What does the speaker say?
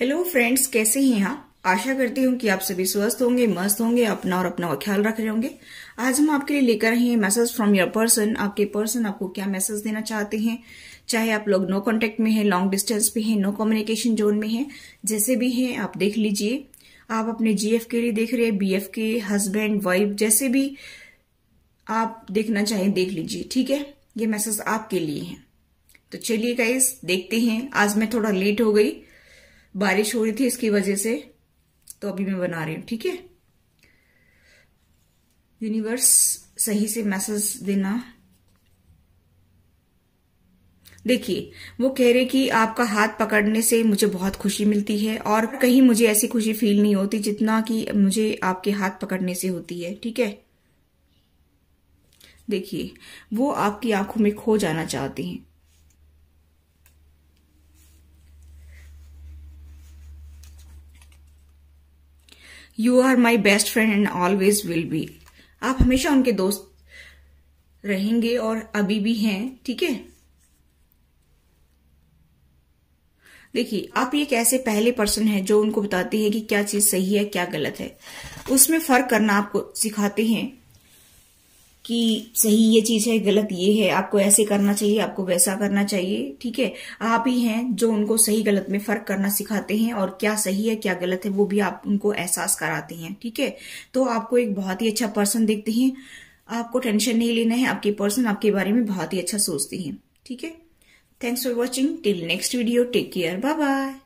hello friends कैसे हैं आप आशा करती हूँ कि आप सभी स्वस्थ होंगे मस्त होंगे अपना और अपना ख्याल रख रहे होंगे आज हम आपके लिए लेकर आए हैं मैसेज फ्रॉम योर पर्सन आपके पर्सन आपको क्या मैसेज देना चाहते हैं चाहे आप लोग नो कांटेक्ट में हैं लॉन्ग डिस्टेंस पे हैं नो कम्युनिकेशन जोन में हैं जैसे भी हैं आप देख लीजिए आप अपने जीएफ के लिए देख रहे हैं बीएफ के हस्बैंड वाइफ जैसे भी आप देखना चाहें देख लीजिए ठीक है ये मैसेज आपके लिए है तो चलिए गाइज देखते हैं आज मैं थोड़ा लेट हो गई बारिश हो रही थी इसकी वजह से तो अभी मैं बना रही हूं ठीक है यूनिवर्स सही से मैसेज देना देखिए वो कह रहे कि आपका हाथ पकड़ने से मुझे बहुत खुशी मिलती है और कहीं मुझे ऐसी खुशी फील नहीं होती जितना कि मुझे आपके हाथ पकड़ने से होती है ठीक है देखिए वो आपकी आंखों में खो जाना चाहती हैं you are my best friend and always will be आप हमेशा उनके दोस्त रहेंगे और अभी भी हैं ठीक है देखिए आप एक ऐसे पहले पर्सन है जो उनको बताते हैं कि क्या चीज सही है क्या गलत है उसमें फर्क करना आपको सिखाते हैं कि सही ये चीज है गलत ये है आपको ऐसे करना चाहिए आपको वैसा करना चाहिए ठीक है आप ही हैं जो उनको सही गलत में फर्क करना सिखाते हैं और क्या सही है क्या गलत है वो भी आप उनको एहसास कराते हैं ठीक है तो आपको एक बहुत ही अच्छा पर्सन देखते हैं आपको टेंशन नहीं लेना है आपके पर्सन आपके बारे में बहुत ही अच्छा सोचते हैं ठीक है thanks for watching till next video take care bye bye